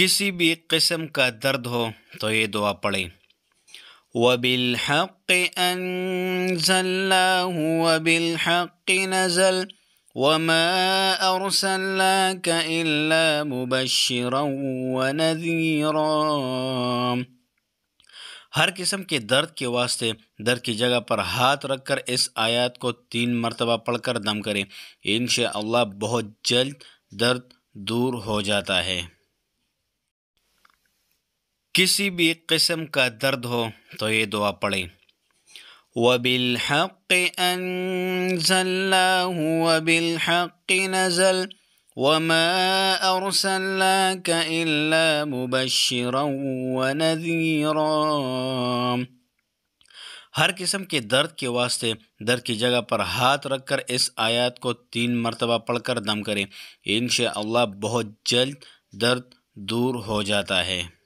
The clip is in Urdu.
किसी भी किस्म का दर्द हो तो ये दुआ पढ़ें वबिलहक़ अनज़ल्लाह नज़ल वमा हर किस्म के दर्द के वास्ते दर्द की जगह पर हाथ रखकर इस आयत को तीन मरतबा पढ़कर दम करें इन बहुत जल्द दर्द दूर हो जाता है کسی بھی قسم کا درد ہو تو یہ دعا پڑھیں وبالحق وما بالحق الا مبشرا ونذيرا ہر قسم کے درد کے واسطے درد کی جگہ پر ہاتھ رکھ کر اس آیات کو تین مرتبہ پڑھ کر دم کریں انشاءاللہ بہت جلد درد دور ہو جاتا ہے